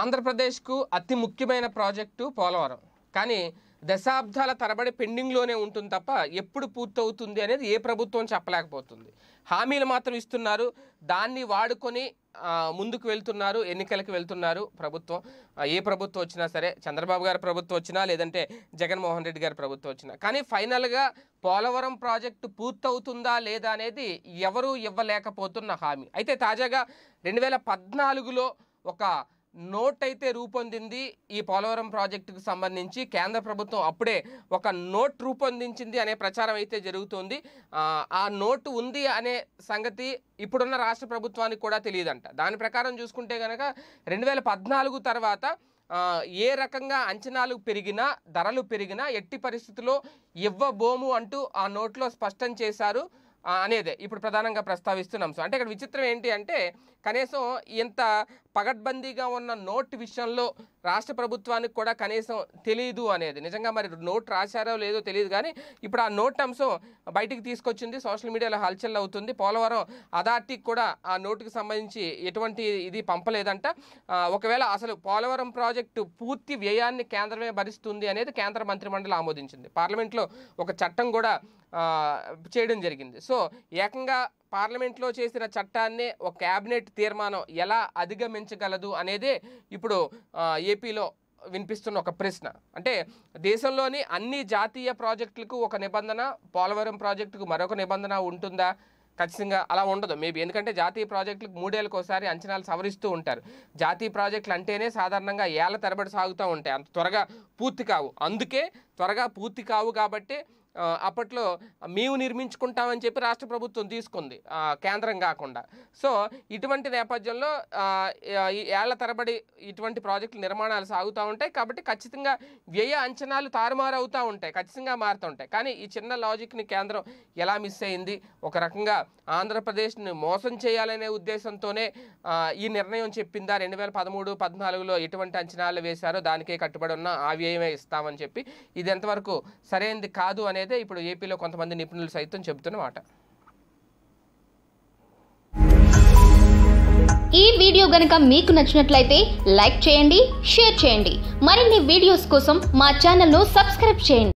ఆంధ్రప్రదేశ్కు అతి ముఖ్యమైన ప్రాజెక్టు పోలవరం కానీ దశాబ్దాల తరబడి పెండింగ్లోనే ఉంటుంది తప్ప ఎప్పుడు పూర్తవుతుంది అనేది ఏ ప్రభుత్వం చెప్పలేకపోతుంది హామీలు మాత్రం ఇస్తున్నారు దాన్ని వాడుకొని ముందుకు వెళ్తున్నారు ఎన్నికలకు వెళ్తున్నారు ప్రభుత్వం ఏ ప్రభుత్వం వచ్చినా సరే చంద్రబాబు గారి ప్రభుత్వం వచ్చినా లేదంటే జగన్మోహన్ రెడ్డి గారి ప్రభుత్వం వచ్చినా కానీ ఫైనల్గా పోలవరం ప్రాజెక్టు పూర్తవుతుందా లేదా అనేది ఎవరూ ఇవ్వలేకపోతున్న హామీ అయితే తాజాగా రెండు వేల పద్నాలుగులో ఒక నోట్ అయితే రూపొందింది ఈ పోలవరం ప్రాజెక్టుకు సంబంధించి కేంద్ర ప్రభుత్వం అప్పుడే ఒక నోట్ రూపొందించింది అనే ప్రచారం అయితే జరుగుతోంది ఆ నోటు ఉంది అనే సంగతి ఇప్పుడున్న రాష్ట్ర ప్రభుత్వానికి కూడా తెలియదంట దాని ప్రకారం చూసుకుంటే కనుక రెండు వేల పద్నాలుగు తర్వాత ఏ రకంగా అంచనాలు పెరిగినా ధరలు పెరిగినా ఎట్టి పరిస్థితుల్లో ఇవ్వబోము అంటూ ఆ నోట్లో స్పష్టం చేశారు అనేదే ఇప్పుడు ప్రధానంగా ప్రస్తావిస్తున్నాం సో అంటే ఇక్కడ విచిత్రం ఏంటి అంటే కనీసం ఇంత పగడ్బందీగా ఉన్న నోట్ విషయంలో రాష్ట్ర ప్రభుత్వానికి కూడా కనీసం తెలియదు అనేది నిజంగా మరి నోట్ రాశారో లేదో తెలియదు కానీ ఇప్పుడు ఆ నోట్ అంశం బయటికి తీసుకొచ్చింది సోషల్ మీడియాలో హల్చల్ అవుతుంది పోలవరం అథారిటీకి కూడా ఆ నోటుకి సంబంధించి ఎటువంటి ఇది పంపలేదంట ఒకవేళ అసలు పోలవరం ప్రాజెక్టు పూర్తి వ్యయాన్ని కేంద్రమే భరిస్తుంది అనేది కేంద్ర మంత్రిమండలి ఆమోదించింది పార్లమెంట్లో ఒక చట్టం కూడా చేయడం జరిగింది సో ఏకంగా పార్లమెంట్లో చేసిన చట్టాన్నే ఒక క్యాబినెట్ తీర్మానం ఎలా అధిగమించగలదు అనేదే ఇప్పుడు ఏపీలో వినిపిస్తున్న ఒక ప్రశ్న అంటే దేశంలోని అన్ని జాతీయ ప్రాజెక్టులకు ఒక నిబంధన పోలవరం ప్రాజెక్టుకు మరొక నిబంధన ఉంటుందా ఖచ్చితంగా అలా ఉండదు మేబీ ఎందుకంటే జాతీయ ప్రాజెక్టులకు మూడేళ్ళకోసారి ఒకసారి అంచనాలు సవరిస్తూ ఉంటారు జాతీయ ప్రాజెక్టులు అంటేనే సాధారణంగా ఏళ్ళ తరబడి సాగుతూ ఉంటాయి అంత త్వరగా పూర్తి కావు అందుకే త్వరగా పూర్తి కావు కాబట్టి అప్పట్లో మేము నిర్మించుకుంటామని చెప్పి రాష్ట్ర ప్రభుత్వం తీసుకుంది కేంద్రం కాకుండా సో ఇటువంటి నేపథ్యంలో ఏళ్ల తరబడి ఇటువంటి ప్రాజెక్టులు నిర్మాణాలు సాగుతూ ఉంటాయి కాబట్టి ఖచ్చితంగా వ్యయ అంచనాలు తారుమారు అవుతూ ఉంటాయి ఖచ్చితంగా మారుతూ ఉంటాయి కానీ ఈ చిన్న లాజిక్ని కేంద్రం ఎలా మిస్ అయింది ఒక రకంగా ఆంధ్రప్రదేశ్ని మోసం చేయాలనే ఉద్దేశంతోనే ఈ నిర్ణయం చెప్పిందా రెండు వేల పదమూడు పద్నాలుగులో ఎటువంటి అంచనాలు వేశారో దానికే కట్టుబడి ఉన్న ఆ వ్యయమే ఇస్తామని చెప్పి ఇది ఎంతవరకు సరైనది కాదు అనేది అనేదే ఇప్పుడు ఏపీలో కొంతమంది నిపుణులు సైతం చెబుతున్నమాట ఈ వీడియో గనక మీకు నచ్చినట్లయితే లైక్ చేయండి షేర్ చేయండి మరిన్ని వీడియోస్ కోసం మా ను సబ్స్క్రైబ్ చేయండి